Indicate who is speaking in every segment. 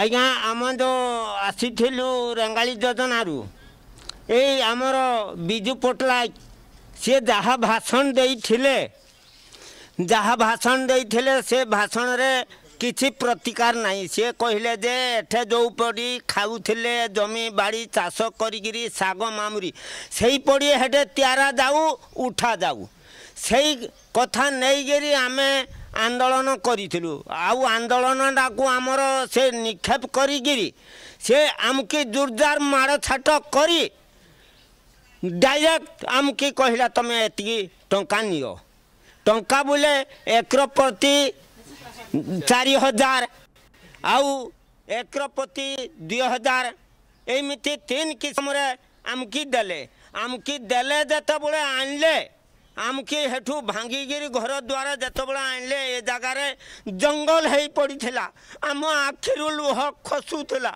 Speaker 1: ଆଜ୍ଞା ଆମେ ଯେଉଁ ଆସିଥିଲୁ ରେଙ୍ଗାଳି ଯୋଜନାରୁ ଏଇ ଆମର ବିଜୁ ପଟ୍ଟନାୟକ ସିଏ ଯାହା ଭାଷଣ ଦେଇଥିଲେ ଯାହା ଭାଷଣ ଦେଇଥିଲେ ସେ ଭାଷଣରେ କିଛି ପ୍ରତିକାର ନାହିଁ ସିଏ କହିଲେ ଯେ ଏଠେ ଯେଉଁପରି ଖାଉଥିଲେ ଜମି ବାଡ଼ି ଚାଷ କରିକିରି ଶାଗ ମାମୁରି ସେଇପରି ହେଠେ ତିଆରା ଯାଉ ଉଠା ଯାଉ ସେଇ କଥା ନେଇକିରି ଆମେ ଆନ୍ଦୋଳନ କରିଥିଲୁ ଆଉ ଆନ୍ଦୋଳନଟାକୁ ଆମର ସେ ନିକ୍ଷେପ କରିକିରି ସେ ଆମକି ଜୋରଦାର ମାଡ଼ଛାଟ କରି ଡାଇରେକ୍ଟ ଆମକି କହିଲା ତୁମେ ଏତିକି ଟଙ୍କା ନିଅ ଟଙ୍କା ବୋଲେ ଏକର ପ୍ରତି ଚାରି ହଜାର ଆଉ ଏକର ପ୍ରତି ଦୁଇ ହଜାର ଏମିତି ତିନି କିସମରେ ଆମକି ଦେଲେ ଆମକି ଦେଲେ ଯେତେବେଳେ ଆଣିଲେ ଆମକେ ହେଠୁ ଭାଙ୍ଗିକିରି ଘର ଦ୍ୱାରା ଯେତେବେଳେ ଆଣିଲେ ଏ ଜାଗାରେ ଜଙ୍ଗଲ ହେଇ ପଡ଼ିଥିଲା ଆମ ଆଖିରୁ ଲୁହ ଖସୁଥିଲା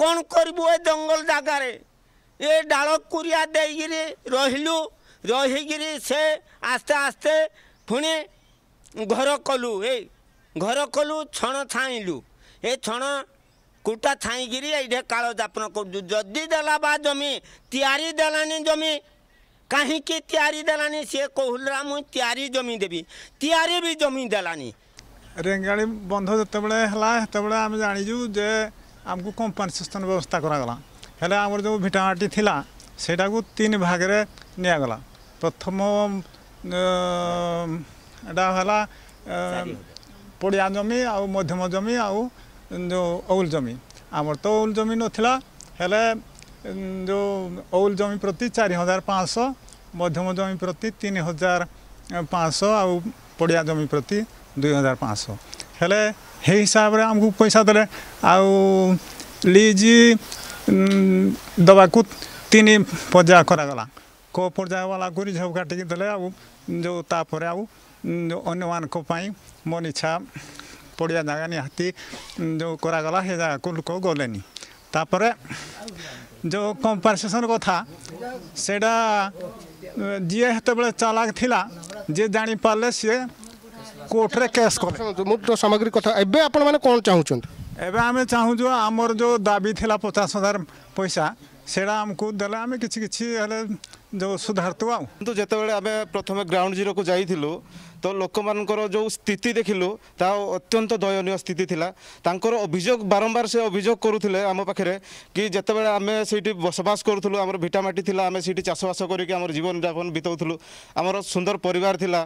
Speaker 1: କ'ଣ କରିବୁ ଏ ଜଙ୍ଗଲ ଜାଗାରେ ଏ ଡାଳ କୁରିଆ ଦେଇକିରି ରହିଲୁ ରହିକିରି ସେ ଆସ୍ତେ ଆସ୍ତେ ପୁଣି ଘର କଲୁ ଏ ଘର କଲୁ ଛଣ ଛାଇଁଲୁ ଏ ଛଣ କୁଟା ଛାଇଁକିରି ଏଇଠି କାଳ ଯାପନ କରୁଛୁ ଯଦି ଦେଲା ବା ଜମି ତିଆରି ଦେଲାନି ଜମି କାହିଁକି ତିଆରି ଦେଲାନି ସିଏ କହୁଲା ମୁଁ ତିଆରି ଜମି ଦେବି ତିଆରି ବି ଜମି ଦେଲାନି
Speaker 2: ରେଙ୍ଗାଳି ବନ୍ଧ ଯେତେବେଳେ ହେଲା ସେତେବେଳେ ଆମେ ଜାଣିଛୁ ଯେ ଆମକୁ କମ୍ପନସେସନ୍ ବ୍ୟବସ୍ଥା କରାଗଲା ହେଲେ ଆମର ଯେଉଁ ଭିଟାମାଟି ଥିଲା ସେଇଟାକୁ ତିନି ଭାଗରେ ନିଆଗଲା ପ୍ରଥମ ଏଇଟା ହେଲା ପଡ଼ିଆ ଜମି ଆଉ ମଧ୍ୟମ ଜମି ଆଉ ଯେଉଁ ଓଉଲ ଜମି ଆମର ତ ଓଉଲ ଜମି ନଥିଲା ହେଲେ ଯେଉଁ ଓଲ୍ ଜମି ପ୍ରତି ଚାରି ହଜାର ପାଞ୍ଚଶହ ମଧ୍ୟମ ଜମି ପ୍ରତି ତିନି ହଜାର ପାଞ୍ଚଶହ ଆଉ ପଡ଼ିଆ ଜମି ପ୍ରତି ଦୁଇ ହଜାର ପାଞ୍ଚଶହ ହେଲେ ସେଇ ହିସାବରେ ଆମକୁ ପଇସା ଦେଲେ ଆଉ ଲିଜ୍ ଦେବାକୁ ତିନି ପର୍ଯ୍ୟାୟ କରାଗଲା କେଉଁ ପର୍ଯ୍ୟାୟବାଲା କରି ଝେଉ କାଟିକି ଦେଲେ ଆଉ ଯେଉଁ ତାପରେ ଆଉ ଅନ୍ୟମାନଙ୍କ ପାଇଁ ମନ ଇଚ୍ଛା ପଡ଼ିଆ ଜାଗା ନିହାତି ଯେଉଁ କରାଗଲା ସେ ଜାଗାକୁ ଲୋକ ଗଲେନି ତାପରେ ଯେଉଁ କମ୍ପନସେସନ୍ କଥା ସେଇଟା ଯିଏ ସେତେବେଳେ ଚାଲାକ ଥିଲା ଯିଏ ଜାଣିପାରିଲେ ସିଏ କୋର୍ଟରେ କେସ୍ କଲେ ମୁକ୍ତ ସାମଗ୍ରୀ କଥା ଏବେ ଆପଣମାନେ କ'ଣ ଚାହୁଁଛନ୍ତି ଏବେ ଆମେ ଚାହୁଁଛୁ ଆମର ଯେଉଁ ଦାବି ଥିଲା ପଚାଶ ହଜାର ପଇସା ସେଇଟା ଆମକୁ ଦେଲେ ଆମେ କିଛି କିଛି ହେଲେ ଯେଉଁ ସୁଧାରତୁ ଆଉ କିନ୍ତୁ ଯେତେବେଳେ ଆମେ
Speaker 3: ପ୍ରଥମେ ଗ୍ରାଉଣ୍ଡ ଜିରୋକୁ ଯାଇଥିଲୁ ତ ଲୋକମାନଙ୍କର ଯେଉଁ ସ୍ଥିତି ଦେଖିଲୁ ତାହା ଅତ୍ୟନ୍ତ ଦୟନୀୟ ସ୍ଥିତି ଥିଲା ତାଙ୍କର ଅଭିଯୋଗ ବାରମ୍ବାର ସେ ଅଭିଯୋଗ କରୁଥିଲେ ଆମ ପାଖରେ କି ଯେତେବେଳେ ଆମେ ସେଇଠି ବସବାସ କରୁଥିଲୁ ଆମର ଭିଟାମାଟି ଥିଲା ଆମେ ସେଇଠି ଚାଷବାସ କରିକି ଆମର ଜୀବନଯାପନ ବିତାଉଥିଲୁ ଆମର ସୁନ୍ଦର ପରିବାର ଥିଲା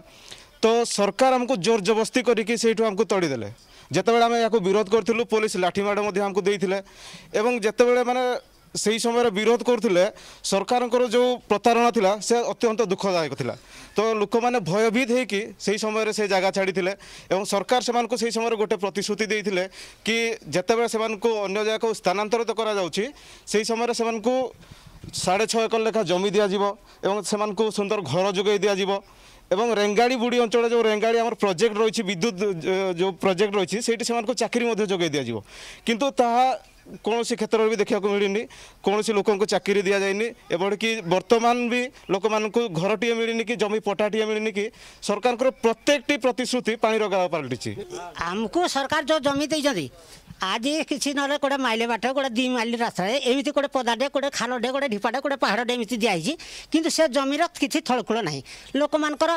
Speaker 3: ତ ସରକାର ଆମକୁ ଜୋର ଜବସ୍ତି କରିକି ସେଇଠୁ ଆମକୁ ତଡ଼ିଦେଲେ ଯେତେବେଳେ ଆମେ ଏହାକୁ ବିରୋଧ କରିଥିଲୁ ପୋଲିସ ଲାଠିମାଡ଼ ମଧ୍ୟ ଆମକୁ ଦେଇଥିଲେ ଏବଂ ଯେତେବେଳେ ମାନେ সেই সময় বিরোধ করুলে সরকারঙ্কর যে প্রতারণা লা সে অত্যন্ত দুঃখদায়ক লা তো লোক মানে ভয়ভীত হয়েকি সেই সময় সে জায়গা ছাড়ি এবং সরকার সে সেই সময় গোটে প্রতিশ্রুতি দিয়ে কি যেতবে সে অন্য জায়গা স্থানান্তরিত করা যাচ্ছে সেই সময় সে সাড়ে ছ একর লেখা জমি দিয়াযিব এবং সে সুন্দর ঘর যোগাই দিয়াযিব এবং রেঙ্গাড়ি বুড়ি অঞ্চল যে রেঙ্গাড়ি আমার প্রজেক্ট রয়েছে বিদ্যুৎ যে প্রজেক্ট রয়েছে সেইটি সে চাকরি যোগাই দিয়াযিব কিন্তু তাহা କୌଣସି କ୍ଷେତ୍ରରେ ବି ଦେଖିବାକୁ ମିଳିନି କୌଣସି ଲୋକଙ୍କୁ ଚାକିରି ଦିଆଯାଇନି ଏଭଳିକି ବର୍ତ୍ତମାନ ବି ଲୋକମାନଙ୍କୁ ଘରଟିଏ ମିଳିନି କି ଜମି ପଟାଟିଏ ମିଳିନି କି ସରକାରଙ୍କର ପ୍ରତ୍ୟେକଟି ପ୍ରତିଶ୍ରୁତି ପାଣିର ଗାଳ ପାଲଟିଛି
Speaker 4: ଆମକୁ ସରକାର ଯେଉଁ ଜମି ଦେଇଛନ୍ତି আজি কিছু নহ'লে কোটে মাইলে বাট কোটে দুই মাইল রাস্তায় এমিতি কোটে পদাডে কোটে খালডে কোটে ঢিপাডে কোটে পাহাড়ডে এমিতি দিয়া হয়েছি কিন্তু সে জমির কিছু থলকুল না লোকমানকর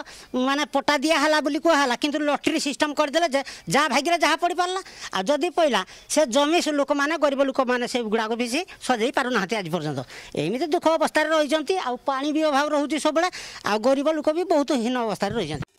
Speaker 4: মানে পটা দিয়া হলা বলে কুহলা কিন্তু লটরি সিস্টম করেদেলে যা ভাগ্যে যা পড়ি পারলা আর যদি পড়লা সে জমি লোক মানে গরিব লোক মানে সেগুড়া বেশি সজাই পারু না আজ পর্যন্ত এমিতি দুঃখ অবস্থায় রয়েছেন আউ পা বি অভাব রয়েছে সবুলে আউ গরিব লোক বি বহুত হীন অবস্থায় রয়েছেন